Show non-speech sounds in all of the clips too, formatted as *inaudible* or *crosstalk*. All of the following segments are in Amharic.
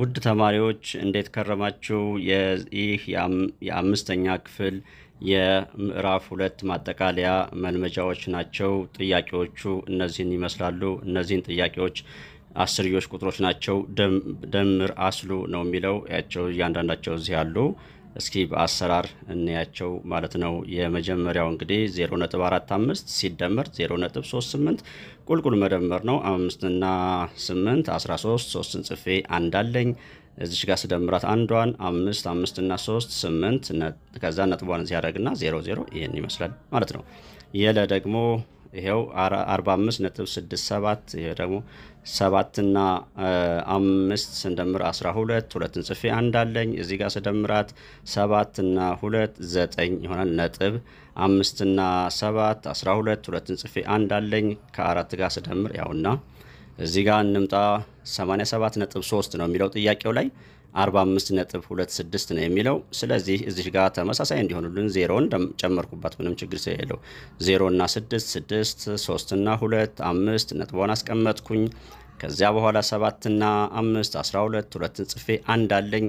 ውድ ተማሪዎች እንዴት ከረማችሁ? ይህ የአምስተኛ ክፍል የምዕራፍ ሁለት ማጠቃለያ መልመጃዎች ናቸው። ጥያቄዎቹ እነዚህን ይመስላሉ። እነዚህን ጥያቄዎች አስርዮሽ ቁጥሮች ናቸው። ደምር አስሉ ነው የሚለው ያቸው እያንዳንዳቸው እዚህ አሉ። እስኪ በአሰራር እንያቸው ማለት ነው። የመጀመሪያው እንግዲህ 0.45 ሲደመር 0.38 ቁልቁል መደመር ነው። 5 እና 8 13 3 ጽፌ አንዳለኝ እዚሽ ጋር ስደምራት አንዷን አምስት አምስትና ሶስት ስምንት ከዛ ነጥቧን ሲያደርግና ያደረግና ዜሮ ዜሮ ይህን ይመስላል ማለት ነው። የለ ደግሞ ይሄው 45.67 ይሄ ደግሞ ሰባትና አምስት ስንደምር 12 ሁለትን ጽፌ አንድ አለኝ እዚህ ጋር ስደምራት እና 2 9 ይሆናል። ነጥብ እና 7 12 ሁለትን ጽፌ አንድ አለኝ ከአራት ጋር ስደምር ያውና እዚህ ጋር እንምጣ 87 ነጥብ 3 ነው የሚለው ጥያቄው ላይ 45 ነጥብ 26 ነው የሚለው። ስለዚህ እዚህ ጋር ተመሳሳይ እንዲሆኑልን ዜሮን ጨመርኩባት ምንም ችግር ስለሌለው ዜሮ እና 6 6 3 እና 2 5 ነጥቧን አስቀመጥኩኝ። ከዚያ በኋላ 7 እና 5 12 ሁለትን ጽፌ አንድ አለኝ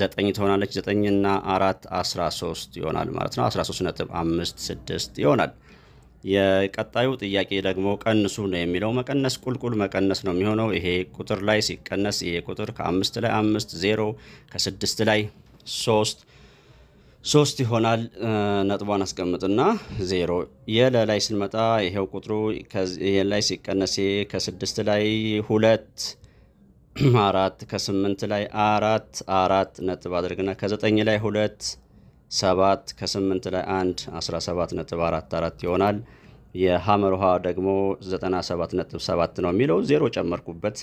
ዘጠኝ ትሆናለች። ዘጠኝና አራት 13 ይሆናል ማለት ነው። 13 5 6 ይሆናል። የቀጣዩ ጥያቄ ደግሞ ቀንሱ ነው የሚለው። መቀነስ ቁልቁል መቀነስ ነው የሚሆነው። ይሄ ቁጥር ላይ ሲቀነስ ይሄ ቁጥር ከአምስት ላይ አምስት ዜሮ፣ ከስድስት ላይ ሶስት ሶስት ይሆናል። ነጥቧን አስቀምጥና ዜሮ የለ ላይ ስንመጣ ይሄው ቁጥሩ ላይ ሲቀነስ ከስድስት ላይ ሁለት *clears throat* አራት፣ ከስምንት ላይ አራት አራት ነጥብ አድርግና ከዘጠኝ ላይ ሁለት 7 ከ8 ላይ 1 አራት ይሆናል። የሐመር ውሃ ደግሞ ነጥብ ሰባት ነው የሚለው ዜሮ ጨመርኩበት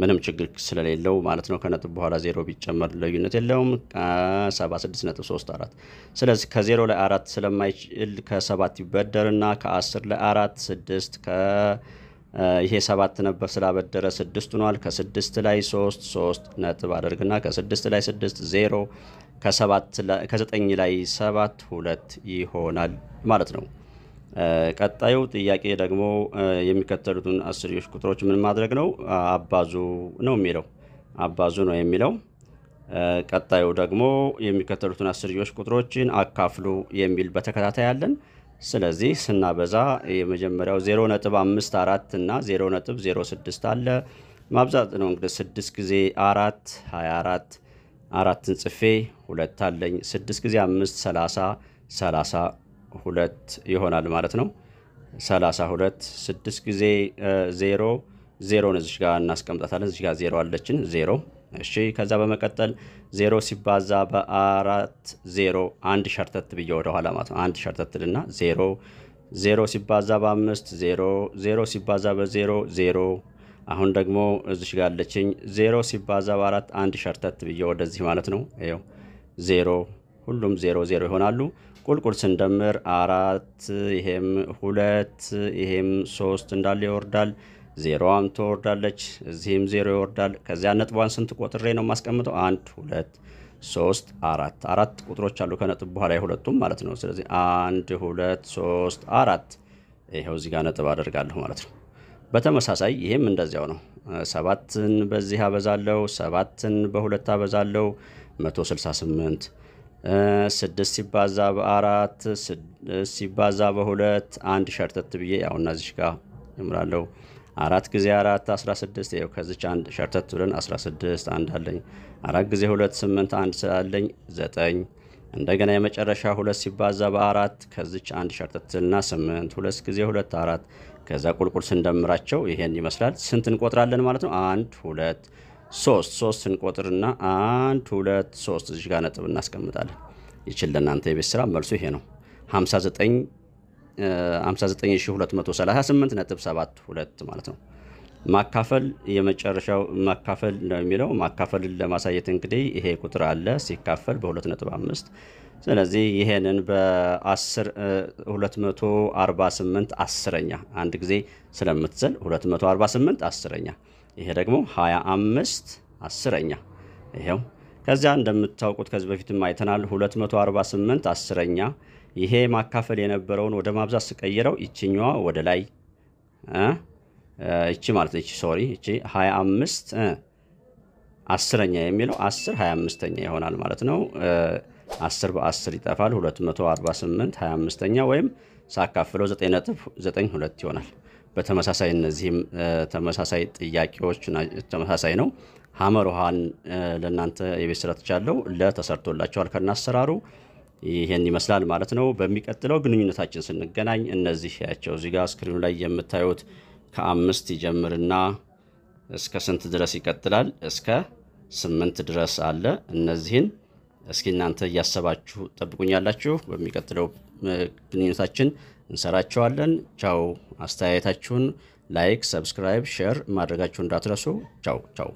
ምንም ችግር ስለሌለው ማለት ነው። ከነጥብ በኋላ ዜሮ ቢጨመር ልዩነት የለውም። 76.34 ስለዚህ ከዜሮ ላይ አራት ስለማይችል ከሰባት ይበደርና ከአስር ላይ አራት ስድስት ይሄ ሰባት ነበር ስላበደረ ስድስት ሆኗል። ከስድስት ላይ ሶስት ሶስት ነጥብ አደርግና ከስድስት ላይ ስድስት ዜሮ ከዘጠኝ ላይ ሰባት ሁለት ይሆናል ማለት ነው። ቀጣዩ ጥያቄ ደግሞ የሚከተሉትን አስርዮሽ ቁጥሮች ምን ማድረግ ነው? አባዙ ነው የሚለው አባዙ ነው የሚለው። ቀጣዩ ደግሞ የሚከተሉትን አስርዮሽ ቁጥሮችን አካፍሉ የሚል በተከታታይ አለን። ስለዚህ ስናበዛ የመጀመሪያው 0.54 እና 06 አለ። ማብዛት ነው እንግዲህ 6 ጊዜ 4 24 አራትን ጽፌ ሁለት አለኝ። ስድስት ጊዜ አምስት ሰላሳ ሰላሳ ሁለት ይሆናል ማለት ነው። ሰላሳ ሁለት ስድስት ጊዜ ዜሮ ዜሮን እዚች ጋር እናስቀምጣታለን። እዚች ጋር ዜሮ አለችን ዜሮ። እሺ ከዛ በመቀጠል ዜሮ ሲባዛ በአራት ዜሮ አንድ ሸርተት ብዬ ወደኋላ ማለት ነው። አንድ ሸርተትልና ዜሮ ዜሮ ሲባዛ በአምስት ዜሮ ዜሮ ሲባዛ በዜሮ ዜሮ አሁን ደግሞ እዚሽ ጋር አለችኝ ዜሮ ሲባዛ በአራት አንድ ሸርተት ብዬ ወደዚህ ማለት ነው። ይኸው ዜሮ ሁሉም ዜሮ ዜሮ ይሆናሉ። ቁልቁል ስንደምር አራት ይሄም ሁለት ይሄም ሶስት እንዳለ ይወርዳል። ዜሮዋም ትወርዳለች፣ እዚህም ዜሮ ይወርዳል። ከዚያ ነጥቧን ስንት ቆጥሬ ነው የማስቀምጠው? አንድ ሁለት ሶስት አራት አራት ቁጥሮች አሉ ከነጥብ በኋላ የሁለቱም ማለት ነው። ስለዚህ አንድ ሁለት ሶስት አራት ይኸው እዚህ ጋር ነጥብ አደርጋለሁ ማለት ነው። በተመሳሳይ ይህም እንደዚያው ነው። ሰባትን በዚህ አበዛለው፣ ሰባትን በሁለት አበዛለው 168 ስድስት ሲባዛ በአራት ሲባዛ በሁለት አንድ ሸርተት ብዬ ያው እነዚህ ጋር እምራለሁ አራት ጊዜ አራት 16 ይኸው ከዚች አንድ ሸርተት ብለን 16 አንድ አለኝ። አራት ጊዜ ሁለት ስምንት አንድ ስላለኝ ዘጠኝ እንደገና የመጨረሻ ሁለት ሲባዛ በአራት ከዚች አንድ ሸርተትና ስምንት ሁለት ጊዜ ሁለት አራት ከዛ ቁልቁል ስንደምራቸው ይሄን ይመስላል። ስንት እንቆጥራለን ማለት ነው? አንድ ሁለት ሶስት ሶስት እንቆጥርና አንድ ሁለት ሶስት እዚህ ጋር ነጥብ እናስቀምጣለን። ይችል ለእናንተ የቤት ስራ መልሱ ይሄ ነው። 59238 ነጥብ 72 ማለት ነው። ማካፈል የመጨረሻው ማካፈል ነው የሚለው ማካፈልን ለማሳየት እንግዲህ ይሄ ቁጥር አለ ሲካፈል በ2.5 ስለዚህ ይሄንን በ248 አስረኛ አንድ ጊዜ ስለምትዘል 248 አስረኛ ይሄ ደግሞ 25 አስረኛ ይሄው ከዚያ እንደምታውቁት ከዚህ በፊትም አይተናል 248 አስረኛ ይሄ ማካፈል የነበረውን ወደ ማብዛት ስቀይረው ይችኛዋ ወደ ላይ እቺ ማለት እቺ ሶሪ እቺ 25 አስረኛ የሚለው 10 25ኛ ይሆናል ማለት ነው። 10 በ10 ይጠፋል 248 25ኛ ወይም ሳካፍለው 9.92 ይሆናል። በተመሳሳይ እነዚህም ተመሳሳይ ጥያቄዎች ተመሳሳይ ነው። ሀመር ውሃን ለእናንተ የቤት ስራ ትቻለው ለተሰርቶላቸዋል ከናሰራሩ አሰራሩ ይህን ይመስላል ማለት ነው። በሚቀጥለው ግንኙነታችን ስንገናኝ እነዚህ ያቸው እዚህ ጋር ስክሪኑ ላይ የምታዩት ከአምስት ይጀምርና እስከ ስንት ድረስ ይቀጥላል? እስከ ስምንት ድረስ አለ እነዚህን እስኪ እናንተ እያሰባችሁ ጠብቁኛላችሁ። በሚቀጥለው ግንኙነታችን እንሰራቸዋለን። ቻው። አስተያየታችሁን ላይክ፣ ሰብስክራይብ፣ ሼር ማድረጋችሁ እንዳትረሱ። ቻው ቻው።